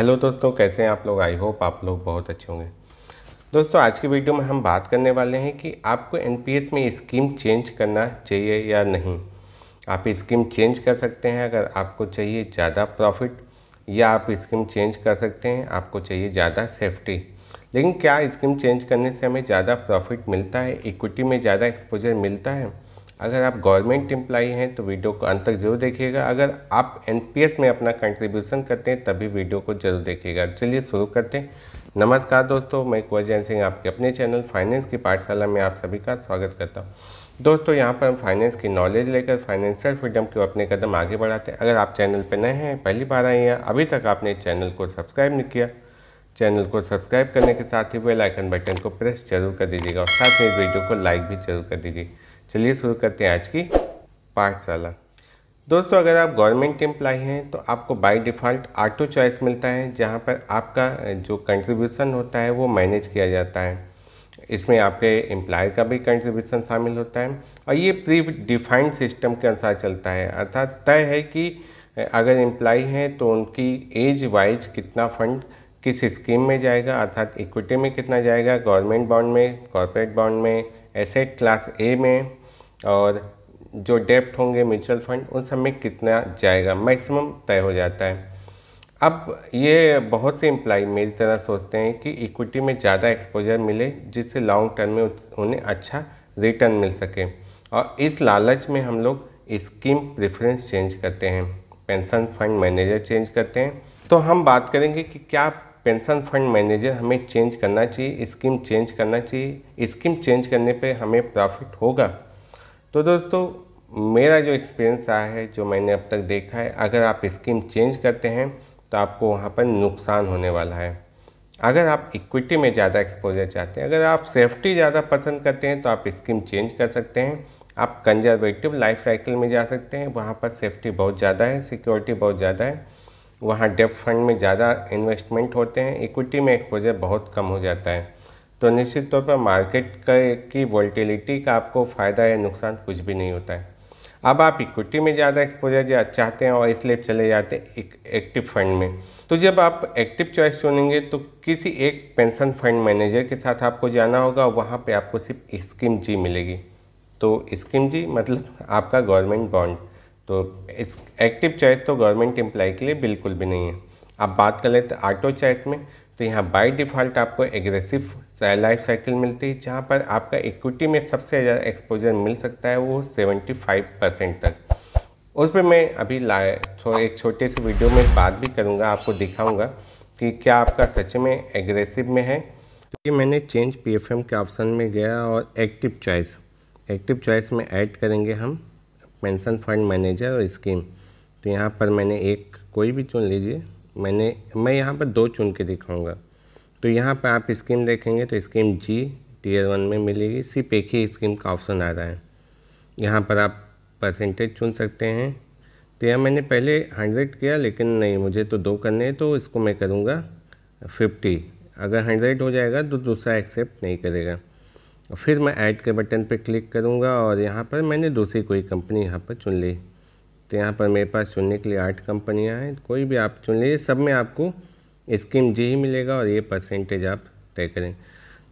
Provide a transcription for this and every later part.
hello दोस्तों कैसे हैं आप लोग आई होप आप लोग बहुत अच्छे होंगे दोस्तों आज की वीडियो में हम बात करने वाले हैं कि आपको एनपीएस में स्कीम चेंज करना चाहिए या नहीं आप स्कीम चेंज कर सकते हैं अगर आपको चाहिए ज़्यादा प्रॉफिट या आप स्कीम चेंज कर सकते हैं आपको चाहिए ज़्यादा सेफ्टी लेकिन क्या स्कीम चेंज करने से हमें ज़्यादा प्रॉफिट मिलता है इक्विटी में ज़्यादा एक्सपोजर मिलता है अगर आप गवर्नमेंट एम्प्लाई हैं तो वीडियो को अंत तक जरूर देखिएगा अगर आप एन में अपना कंट्रीब्यूशन करते हैं तभी वीडियो को जरूर देखिएगा चलिए शुरू करते हैं नमस्कार दोस्तों मैं कुंवर सिंह आपके अपने चैनल फाइनेंस की पाठशाला में आप सभी का स्वागत करता हूँ दोस्तों यहाँ पर हम फाइनेंस की नॉलेज लेकर फाइनेंशियल फ्रीडम के अपने कदम आगे बढ़ाते हैं अगर आप चैनल पर नए हैं पहली बार आए हैं अभी तक आपने चैनल को सब्सक्राइब नहीं किया चैनल को सब्सक्राइब करने के साथ ही बेल आइकन बटन को प्रेस जरूर कर दीजिएगा और साथ में वीडियो को लाइक भी जरूर कर दीजिए चलिए शुरू करते हैं आज की पाठशाला दोस्तों अगर आप गवर्नमेंट एम्प्लाई हैं तो आपको बाय डिफ़ॉल्ट ऑटो चॉइस मिलता है जहां पर आपका जो कंट्रीब्यूशन होता है वो मैनेज किया जाता है इसमें आपके एम्प्लॉयर का भी कंट्रीब्यूशन शामिल होता है और ये प्री डिफाइंड सिस्टम के अनुसार चलता है अर्थात तय है कि अगर एम्प्लाई हैं तो उनकी एज वाइज कितना फंड किस स्कीम में जाएगा अर्थात इक्विटी में कितना जाएगा गवर्नमेंट बॉन्ड में कॉरपोरेट बॉन्ड में एसेट क्लास ए में और जो डेप्ट होंगे म्यूचुअल फंड उन सब में कितना जाएगा मैक्सिमम तय हो जाता है अब ये बहुत से इम्प्लाई मेरी तरह सोचते हैं कि इक्विटी में ज़्यादा एक्सपोजर मिले जिससे लॉन्ग टर्म में उन्हें अच्छा रिटर्न मिल सके और इस लालच में हम लोग स्कीम प्रेफरेंस चेंज करते हैं पेंशन फंड मैनेजर चेंज करते हैं तो हम बात करेंगे कि क्या पेंशन फंड मैनेजर हमें चेंज करना चाहिए स्कीम चेंज करना चाहिए स्कीम चेंज करने पे हमें प्रॉफिट होगा तो दोस्तों मेरा जो एक्सपीरियंस रहा है जो मैंने अब तक देखा है अगर आप स्कीम चेंज करते हैं तो आपको वहाँ पर नुकसान होने वाला है अगर आप इक्विटी में ज़्यादा एक्सपोजर चाहते हैं अगर आप सेफ्टी ज़्यादा पसंद करते हैं तो आप स्कीम चेंज कर सकते हैं आप कंजर्वेटिव लाइफ साइकिल में जा सकते हैं वहाँ पर सेफ्टी बहुत ज़्यादा है सिक्योरिटी बहुत ज़्यादा है वहाँ डेप फंड में ज़्यादा इन्वेस्टमेंट होते हैं इक्विटी में एक्सपोजर बहुत कम हो जाता है तो निश्चित तौर पर मार्केट की वोल्टिलिटी का आपको फ़ायदा या नुकसान कुछ भी नहीं होता है अब आप इक्विटी में ज़्यादा एक्सपोजर चाहते हैं और इसलिए चले जाते हैं एक, एक्टिव फंड में तो जब आप एक्टिव चॉइस चुनेंगे तो किसी एक पेंशन फंड मैनेजर के साथ आपको जाना होगा वहाँ पे आपको सिर्फ स्कीम जी मिलेगी तो स्कीम जी मतलब आपका गवर्नमेंट बॉन्ड तो इस एक्टिव चॉइस तो गवर्नमेंट एम्प्लाई के लिए बिल्कुल भी नहीं है अब बात कर लेते ऑटो चॉइस में तो यहाँ बाय डिफ़ॉल्ट आपको एग्रेसिव लाइफ साइकिल मिलती है जहाँ पर आपका इक्विटी में सबसे ज़्यादा एक्सपोजर मिल सकता है वो 75 परसेंट तक उस पर मैं अभी लाए तो एक छोटे से वीडियो में बात भी करूँगा आपको दिखाऊँगा कि क्या आपका सच में एग्रेसिव में है क्योंकि तो मैंने चेंज पी के ऑप्शन में गया और एक्टिव चॉइस एक्टिव चॉइस में ऐड करेंगे हम पेंशन फंड मैनेजर और स्कीम तो यहाँ पर मैंने एक कोई भी चुन लीजिए मैंने मैं यहाँ पर दो चुन के दिखाऊँगा तो यहाँ पर आप स्कीम देखेंगे तो स्कीम जी टीयर वन में मिलेगी सिर्फ एक ही स्कीम का ऑप्शन आ रहा है यहाँ पर आप परसेंटेज चुन सकते हैं तो यह मैंने पहले हंड्रेड किया लेकिन नहीं मुझे तो दो करने हैं तो इसको मैं करूँगा फिफ्टी अगर हंड्रेड हो जाएगा तो दूसरा एक्सेप्ट नहीं करेगा फिर मैं ऐड के बटन पर क्लिक करूँगा और यहाँ पर मैंने दूसरी कोई कंपनी यहाँ पर चुन ली तो यहाँ पर मेरे पास चुनने के लिए आठ कंपनियाँ हैं कोई भी आप चुन लीजिए सब में आपको स्कीम जी ही मिलेगा और ये परसेंटेज आप तय करें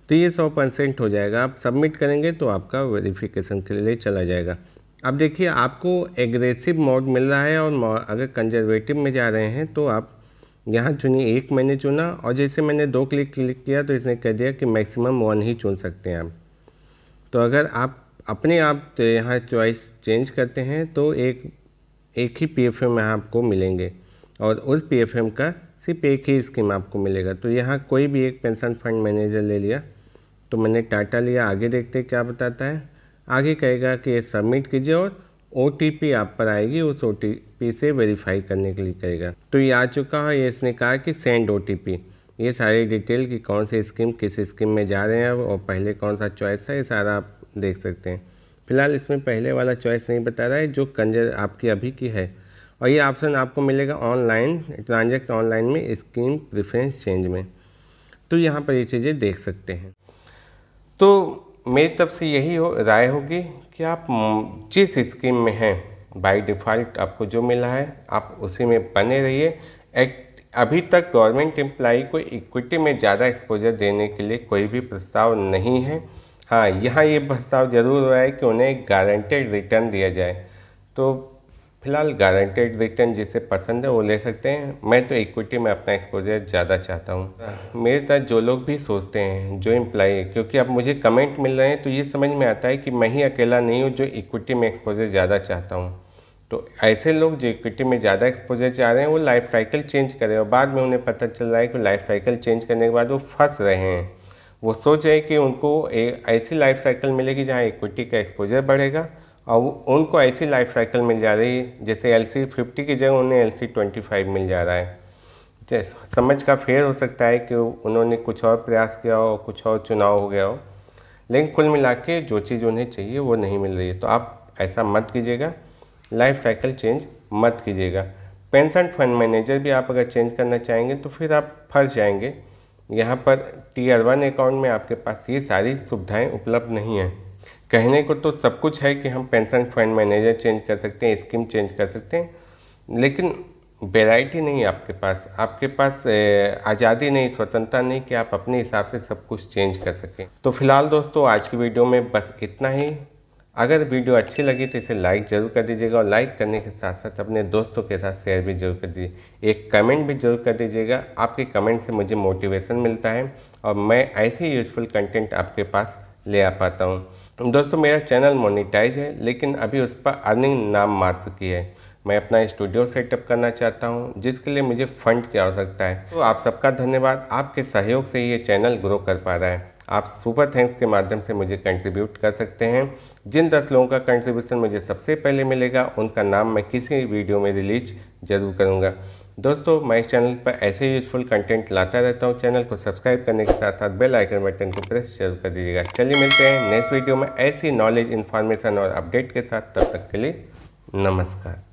तो ये सौ परसेंट हो जाएगा आप सबमिट करेंगे तो आपका वेरिफिकेशन के लिए चला जाएगा अब देखिए आपको एग्रेसिव मोड मिल रहा है और अगर कंजर्वेटिव में जा रहे हैं तो आप यहाँ चुनिए एक मैंने चुना और जैसे मैंने दो क्लिक क्लिक किया तो इसने कह दिया कि मैक्सिमम वन ही चुन सकते हैं आप तो अगर आप अपने आप यहाँ चॉइस चेंज करते हैं तो एक एक ही पी एफ यहाँ आपको मिलेंगे और उस एम का सिर्फ एक ही स्कीम आपको मिलेगा तो यहाँ कोई भी एक पेंशन फंड मैनेजर ले लिया तो मैंने टाटा लिया आगे देखते क्या बताता है आगे कहेगा कि ये सबमिट कीजिए और ओ आप पर आएगी उस ओ से वेरीफाई करने के लिए कहेगा तो ये आ चुका है ये इसने कहा कि सेंड ओ ये सारी डिटेल कि कौन सी स्कीम किस स्कीम में जा रहे हैं और पहले कौन सा चॉइस है ये सारा आप देख सकते हैं फिलहाल इसमें पहले वाला चॉइस नहीं बता रहा है जो कंजर आपकी अभी की है और ये ऑप्शन आपको मिलेगा ऑनलाइन ट्रांजेक्ट ऑनलाइन में स्कीम प्रिफ्रेंस चेंज में तो यहाँ पर ये चीज़ें देख सकते हैं तो मेरी तरफ से यही हो राय होगी कि आप जिस स्कीम में हैं बाय डिफ़ॉल्ट आपको जो मिला है आप उसी में बने रहिए एक्ट अभी तक गवर्नमेंट एम्प्लाई को इक्विटी में ज़्यादा एक्सपोजर देने के लिए कोई भी प्रस्ताव नहीं है हाँ यहाँ ये प्रस्ताव जरूर हुआ है कि उन्हें गारंटेड रिटर्न दिया जाए तो फिलहाल गारंटेड रिटर्न जिसे पसंद है वो ले सकते हैं मैं तो इक्विटी में अपना एक्सपोजर ज़्यादा चाहता हूँ मेरे साथ जो लोग भी सोचते हैं जो इम्प्लाई है क्योंकि अब मुझे कमेंट मिल रहे हैं तो ये समझ में आता है कि मैं ही अकेला नहीं हूँ जो इक्विटी में एक्सपोजर ज़्यादा चाहता हूँ तो ऐसे लोग जो इक्विटी में ज़्यादा एक्सपोजर चाह रहे हैं वो लाइफ साइकिल चेंज करें और बाद में उन्हें पता चल रहा है कि लाइफ साइकिल चेंज करने के बाद वो फंस रहे हैं वो सोचे कि उनको एक ऐसी लाइफ साइकिल मिलेगी जहाँ इक्विटी का एक्सपोजर बढ़ेगा और उनको ऐसी लाइफ साइकिल मिल जा रही है जैसे एल सी फिफ्टी की जगह उन्हें एल सी ट्वेंटी फाइव मिल जा रहा है समझ का फेर हो सकता है कि उन्होंने कुछ और प्रयास किया हो कुछ और चुनाव हो गया हो लेकिन कुल मिला के जो चीज़ उन्हें चाहिए वो नहीं मिल रही है तो आप ऐसा मत कीजिएगा लाइफ साइकिल चेंज मत कीजिएगा पेंशन फंड मैनेजर भी आप अगर चेंज करना चाहेंगे तो फिर आप फंस जाएंगे यहाँ पर टी वन अकाउंट में आपके पास ये सारी सुविधाएं उपलब्ध नहीं हैं कहने को तो सब कुछ है कि हम पेंशन फंड मैनेजर चेंज कर सकते हैं स्कीम चेंज कर सकते हैं लेकिन वेराइटी नहीं है आपके पास आपके पास आज़ादी नहीं स्वतंत्रता नहीं कि आप अपने हिसाब से सब कुछ चेंज कर सकें तो फिलहाल दोस्तों आज की वीडियो में बस इतना ही अगर वीडियो अच्छी लगी तो इसे लाइक ज़रूर कर दीजिएगा और लाइक करने के साथ साथ अपने दोस्तों के साथ शेयर भी जरूर कर दीजिए एक कमेंट भी जरूर कर दीजिएगा आपके कमेंट से मुझे मोटिवेशन मिलता है और मैं ऐसे ही यूज़फुल कंटेंट आपके पास ले आ पाता हूँ दोस्तों मेरा चैनल मोनिटाइज है लेकिन अभी उस पर अर्निंग नाम मार चुकी है मैं अपना स्टूडियो सेटअप करना चाहता हूँ जिसके लिए मुझे फंड की आवश्यकता है तो आप सबका धन्यवाद आपके सहयोग से ये चैनल ग्रो कर पा रहा है आप सुपर थैंक्स के माध्यम से मुझे कंट्रीब्यूट कर सकते हैं जिन दस लोगों का कंट्रीब्यूशन मुझे सबसे पहले मिलेगा उनका नाम मैं किसी वीडियो में रिलीज जरूर करूँगा दोस्तों मैं इस चैनल पर ऐसे यूजफुल कंटेंट लाता रहता हूँ चैनल को सब्सक्राइब करने के साथ साथ बेल आइकन बटन को प्रेस जरूर कर दीजिएगा चलिए मिलते हैं नेक्स्ट वीडियो में ऐसी नॉलेज इन्फॉर्मेशन और अपडेट के साथ तब तक के लिए नमस्कार